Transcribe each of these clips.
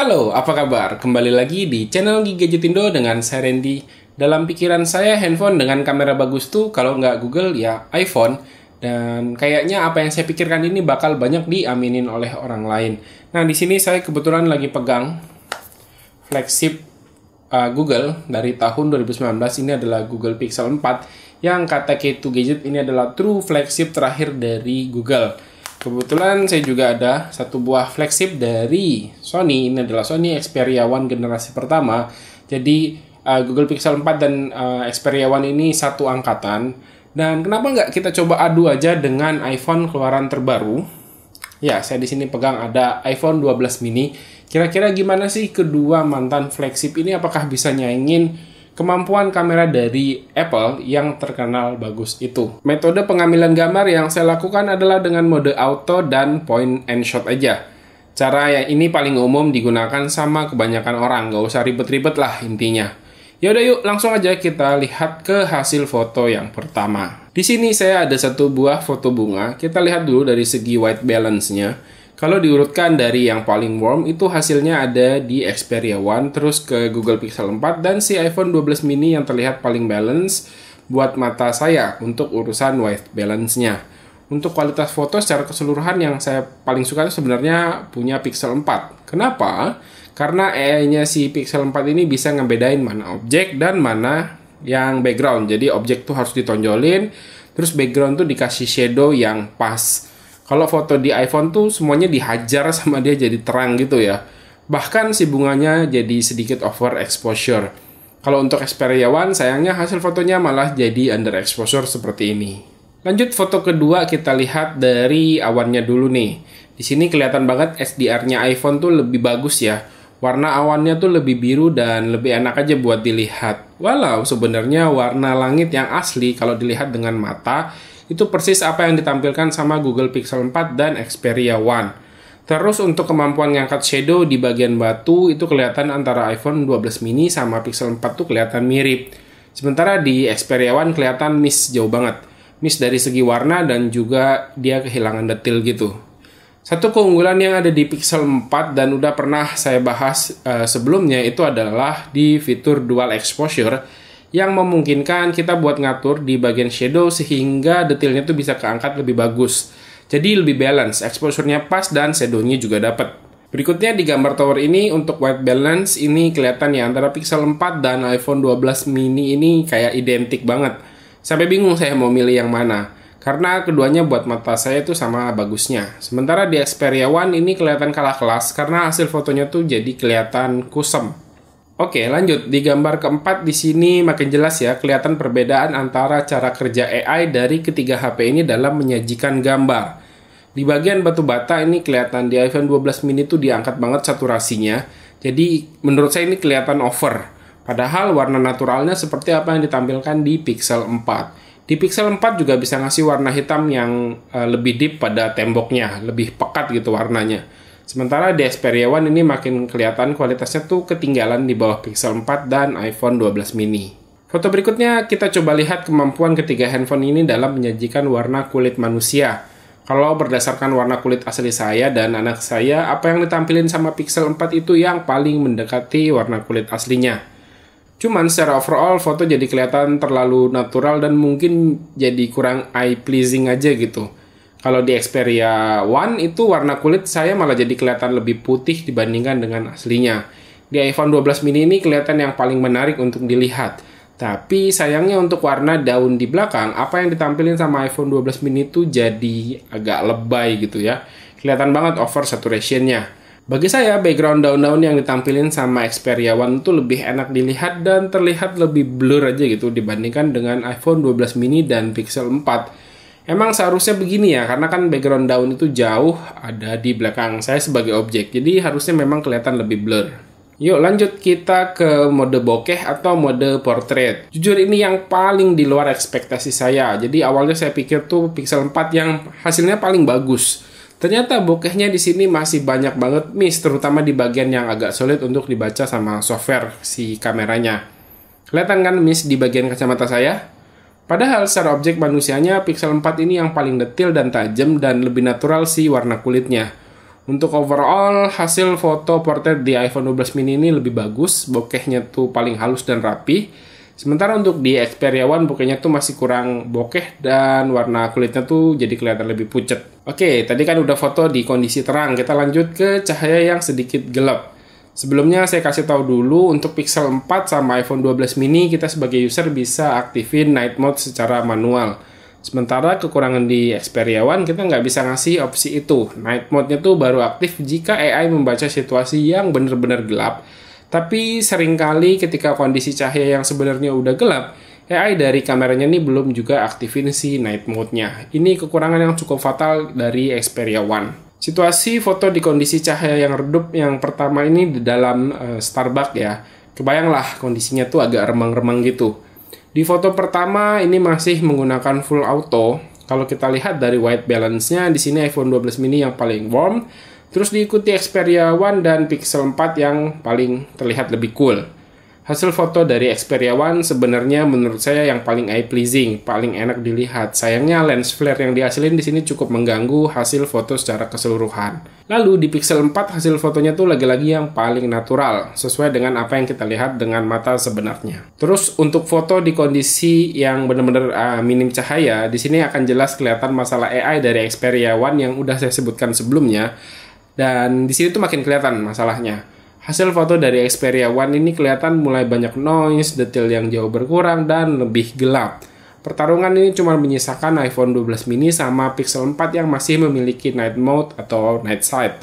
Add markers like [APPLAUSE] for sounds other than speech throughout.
Halo, apa kabar? Kembali lagi di channel Gadgetindo dengan saya Randy. Dalam pikiran saya, handphone dengan kamera bagus tuh kalau nggak Google ya iPhone. Dan kayaknya apa yang saya pikirkan ini bakal banyak diaminin oleh orang lain. Nah, di sini saya kebetulan lagi pegang flagship uh, Google dari tahun 2019. Ini adalah Google Pixel 4 yang kata K2 Gadget ini adalah true flagship terakhir dari Google Kebetulan saya juga ada satu buah flagship dari Sony. Ini adalah Sony Xperia One generasi pertama. Jadi uh, Google Pixel 4 dan uh, Xperia One ini satu angkatan. Dan kenapa nggak kita coba adu aja dengan iPhone keluaran terbaru? Ya, saya di sini pegang ada iPhone 12 mini. Kira-kira gimana sih kedua mantan flagship ini? Apakah bisa nyaingin kemampuan kamera dari Apple yang terkenal bagus itu. Metode pengambilan gambar yang saya lakukan adalah dengan mode auto dan point and shot aja. Cara yang ini paling umum digunakan sama kebanyakan orang, nggak usah ribet-ribet lah intinya. Yaudah yuk langsung aja kita lihat ke hasil foto yang pertama. Di sini saya ada satu buah foto bunga, kita lihat dulu dari segi white balance-nya. Kalau diurutkan dari yang paling warm itu hasilnya ada di Xperia 1 terus ke Google Pixel 4 dan si iPhone 12 mini yang terlihat paling balance buat mata saya untuk urusan white balance-nya. Untuk kualitas foto secara keseluruhan yang saya paling suka itu sebenarnya punya Pixel 4. Kenapa? Karena AI-nya si Pixel 4 ini bisa ngebedain mana objek dan mana yang background. Jadi objek tuh harus ditonjolin, terus background tuh dikasih shadow yang pas kalau foto di iPhone tuh semuanya dihajar sama dia jadi terang gitu ya. Bahkan si bunganya jadi sedikit over exposure. Kalau untuk Xperia One, sayangnya hasil fotonya malah jadi under exposure seperti ini. Lanjut foto kedua kita lihat dari awannya dulu nih. Di sini kelihatan banget SDR-nya iPhone tuh lebih bagus ya warna awannya tuh lebih biru dan lebih enak aja buat dilihat. Walau sebenarnya warna langit yang asli kalau dilihat dengan mata itu persis apa yang ditampilkan sama Google Pixel 4 dan Xperia 1. Terus untuk kemampuan ngangkat shadow di bagian batu itu kelihatan antara iPhone 12 mini sama Pixel 4 tuh kelihatan mirip. Sementara di Xperia 1 kelihatan miss jauh banget. Miss dari segi warna dan juga dia kehilangan detail gitu. Satu keunggulan yang ada di Pixel 4 dan udah pernah saya bahas uh, sebelumnya itu adalah di fitur dual exposure yang memungkinkan kita buat ngatur di bagian shadow sehingga detailnya tuh bisa keangkat lebih bagus. Jadi lebih balance, exposure-nya pas dan shadownya juga dapat. Berikutnya di gambar tower ini untuk white balance ini kelihatan ya antara Pixel 4 dan iPhone 12 mini ini kayak identik banget. Sampai bingung saya mau milih yang mana. Karena keduanya buat mata saya itu sama bagusnya. Sementara di Xperia One ini kelihatan kalah kelas karena hasil fotonya tuh jadi kelihatan kusam. Oke, lanjut di gambar keempat di sini makin jelas ya kelihatan perbedaan antara cara kerja AI dari ketiga HP ini dalam menyajikan gambar. Di bagian batu bata ini kelihatan di iPhone 12 mini itu diangkat banget saturasinya. Jadi menurut saya ini kelihatan over. Padahal warna naturalnya seperti apa yang ditampilkan di Pixel 4. Di Pixel 4 juga bisa ngasih warna hitam yang eh, lebih deep pada temboknya, lebih pekat gitu warnanya. Sementara di Xperia One ini makin kelihatan kualitasnya tuh ketinggalan di bawah Pixel 4 dan iPhone 12 mini. Foto berikutnya kita coba lihat kemampuan ketiga handphone ini dalam menyajikan warna kulit manusia. Kalau berdasarkan warna kulit asli saya dan anak saya, apa yang ditampilin sama Pixel 4 itu yang paling mendekati warna kulit aslinya. Cuman secara overall foto jadi kelihatan terlalu natural dan mungkin jadi kurang eye pleasing aja gitu. Kalau di Xperia One itu warna kulit saya malah jadi kelihatan lebih putih dibandingkan dengan aslinya. Di iPhone 12 mini ini kelihatan yang paling menarik untuk dilihat. Tapi sayangnya untuk warna daun di belakang, apa yang ditampilin sama iPhone 12 mini itu jadi agak lebay gitu ya. Kelihatan banget over saturationnya. Bagi saya, background daun-daun yang ditampilin sama Xperia One itu lebih enak dilihat dan terlihat lebih blur aja gitu dibandingkan dengan iPhone 12 mini dan Pixel 4. Emang seharusnya begini ya, karena kan background daun itu jauh ada di belakang saya sebagai objek, jadi harusnya memang kelihatan lebih blur. Yuk lanjut kita ke mode bokeh atau mode portrait. Jujur ini yang paling di luar ekspektasi saya. Jadi awalnya saya pikir tuh pixel 4 yang hasilnya paling bagus. Ternyata bokehnya di sini masih banyak banget miss, terutama di bagian yang agak sulit untuk dibaca sama software si kameranya. Kelihatan kan miss di bagian kacamata saya? Padahal secara objek manusianya, Pixel 4 ini yang paling detil dan tajam dan lebih natural sih warna kulitnya. Untuk overall, hasil foto portrait di iPhone 12 mini ini lebih bagus, bokehnya tuh paling halus dan rapi. Sementara untuk di Xperia One, bokehnya tuh masih kurang bokeh dan warna kulitnya tuh jadi kelihatan lebih pucat. Oke, tadi kan udah foto di kondisi terang, kita lanjut ke cahaya yang sedikit gelap. Sebelumnya saya kasih tahu dulu untuk Pixel 4 sama iPhone 12 mini kita sebagai user bisa aktifin night mode secara manual. Sementara kekurangan di Xperia One kita nggak bisa ngasih opsi itu. Night mode-nya tuh baru aktif jika AI membaca situasi yang benar-benar gelap. Tapi seringkali ketika kondisi cahaya yang sebenarnya udah gelap, AI dari kameranya ini belum juga aktifin si night mode-nya. Ini kekurangan yang cukup fatal dari Xperia One. Situasi foto di kondisi cahaya yang redup yang pertama ini di dalam uh, Starbucks ya. Kebayanglah kondisinya tuh agak remang-remang gitu. Di foto pertama ini masih menggunakan full auto. Kalau kita lihat dari white balance-nya di sini iPhone 12 mini yang paling warm, terus diikuti Xperia One dan Pixel 4 yang paling terlihat lebih cool. Hasil foto dari Xperia One sebenarnya menurut saya yang paling eye pleasing, paling enak dilihat. Sayangnya lens flare yang dihasilin di sini cukup mengganggu hasil foto secara keseluruhan. Lalu di Pixel 4 hasil fotonya tuh lagi-lagi yang paling natural, sesuai dengan apa yang kita lihat dengan mata sebenarnya. Terus untuk foto di kondisi yang benar-benar uh, minim cahaya, di sini akan jelas kelihatan masalah AI dari Xperia One yang udah saya sebutkan sebelumnya. Dan di sini tuh makin kelihatan masalahnya Hasil foto dari Xperia One ini kelihatan mulai banyak noise, detail yang jauh berkurang, dan lebih gelap. Pertarungan ini cuma menyisakan iPhone 12 mini sama Pixel 4 yang masih memiliki night mode atau night sight.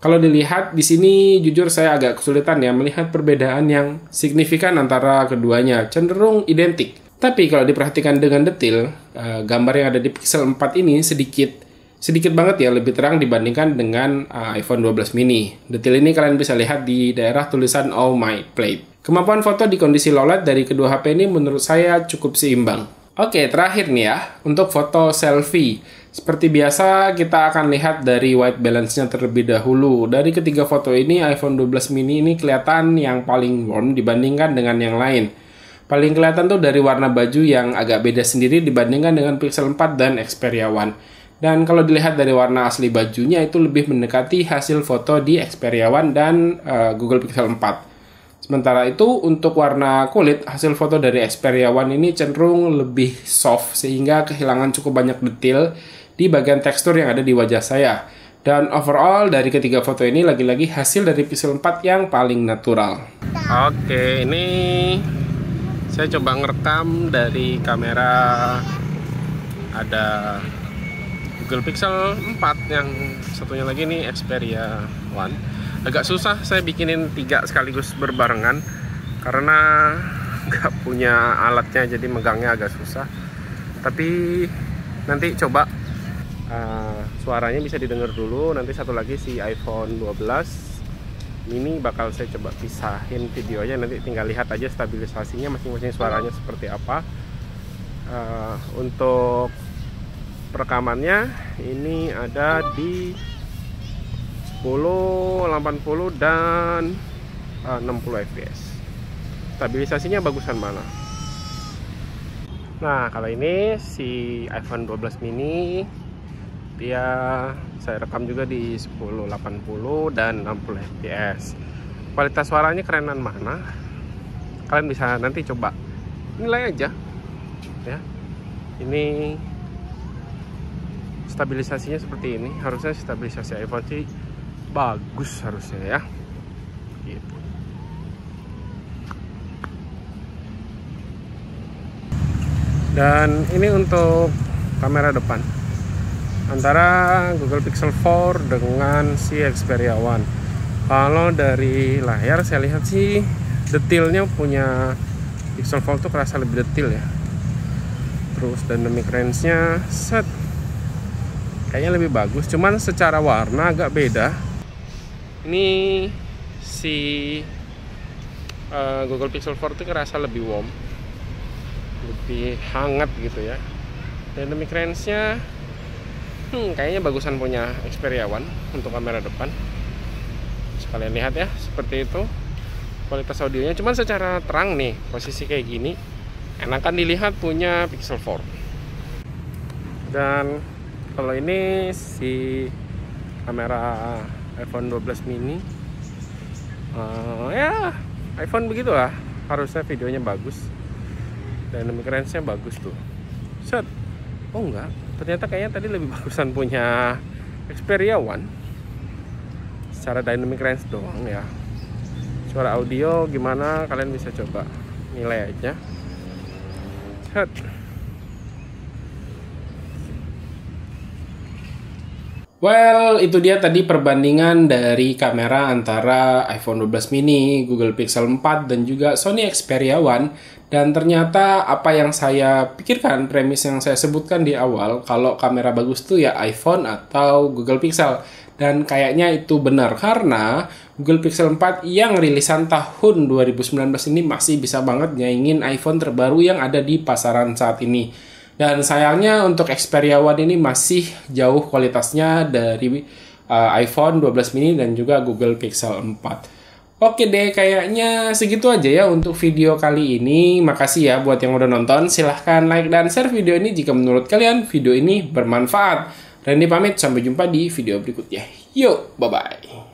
Kalau dilihat di sini jujur saya agak kesulitan ya melihat perbedaan yang signifikan antara keduanya, cenderung identik. Tapi kalau diperhatikan dengan detail, eh, gambar yang ada di Pixel 4 ini sedikit sedikit banget ya lebih terang dibandingkan dengan uh, iPhone 12 mini. Detail ini kalian bisa lihat di daerah tulisan All My Plate. Kemampuan foto di kondisi low light dari kedua HP ini menurut saya cukup seimbang. Oke, terakhir nih ya, untuk foto selfie. Seperti biasa, kita akan lihat dari white balance-nya terlebih dahulu. Dari ketiga foto ini, iPhone 12 mini ini kelihatan yang paling warm dibandingkan dengan yang lain. Paling kelihatan tuh dari warna baju yang agak beda sendiri dibandingkan dengan Pixel 4 dan Xperia 1. Dan kalau dilihat dari warna asli bajunya itu lebih mendekati hasil foto di Xperia One dan uh, Google Pixel 4. Sementara itu untuk warna kulit hasil foto dari Xperia One ini cenderung lebih soft sehingga kehilangan cukup banyak detail di bagian tekstur yang ada di wajah saya. Dan overall dari ketiga foto ini lagi-lagi hasil dari Pixel 4 yang paling natural. Oke, ini saya coba ngerekam dari kamera ada Google Pixel 4 yang satunya lagi ini Xperia One agak susah saya bikinin tiga sekaligus berbarengan karena [LAUGHS] nggak punya alatnya jadi megangnya agak susah tapi nanti coba uh, suaranya bisa didengar dulu nanti satu lagi si iPhone 12 mini bakal saya coba pisahin videonya nanti tinggal lihat aja stabilisasinya masing-masing suaranya seperti apa uh, untuk rekamannya ini ada di 10 80 dan uh, 60 fps stabilisasinya bagusan mana nah kalau ini si iPhone 12 mini dia saya rekam juga di 10, 80 dan 60 fps kualitas suaranya kerenan mana kalian bisa nanti coba nilai aja ya ini stabilisasinya seperti ini harusnya stabilisasi iPhone sih bagus harusnya ya gitu. dan ini untuk kamera depan antara Google Pixel 4 dengan si Xperia One kalau dari layar saya lihat sih detailnya punya Pixel 4 tuh kerasa lebih detail ya terus dynamic range nya set kayaknya lebih bagus cuman secara warna agak beda ini si uh, Google Pixel 4 itu kerasa lebih warm lebih hangat gitu ya dan demi range-nya hmm, kayaknya bagusan punya Xperia One untuk kamera depan sekalian lihat ya seperti itu kualitas audionya cuman secara terang nih posisi kayak gini enakan dilihat punya Pixel 4 dan kalau ini si kamera iPhone 12 mini uh, ya iPhone begitulah harusnya videonya bagus dynamic range-nya bagus tuh set oh enggak ternyata kayaknya tadi lebih [LAUGHS] bagusan punya Xperia One secara dynamic range doang ya suara audio gimana kalian bisa coba nilai aja set Well, itu dia tadi perbandingan dari kamera antara iPhone 12 mini, Google Pixel 4, dan juga Sony Xperia 1. Dan ternyata apa yang saya pikirkan, premis yang saya sebutkan di awal, kalau kamera bagus tuh ya iPhone atau Google Pixel. Dan kayaknya itu benar, karena Google Pixel 4 yang rilisan tahun 2019 ini masih bisa banget nyaingin iPhone terbaru yang ada di pasaran saat ini. Dan sayangnya untuk Xperia One ini masih jauh kualitasnya dari uh, iPhone 12 mini dan juga Google Pixel 4. Oke deh, kayaknya segitu aja ya untuk video kali ini. Makasih ya buat yang udah nonton. Silahkan like dan share video ini jika menurut kalian video ini bermanfaat. Randy pamit, sampai jumpa di video berikutnya. Yuk, bye-bye.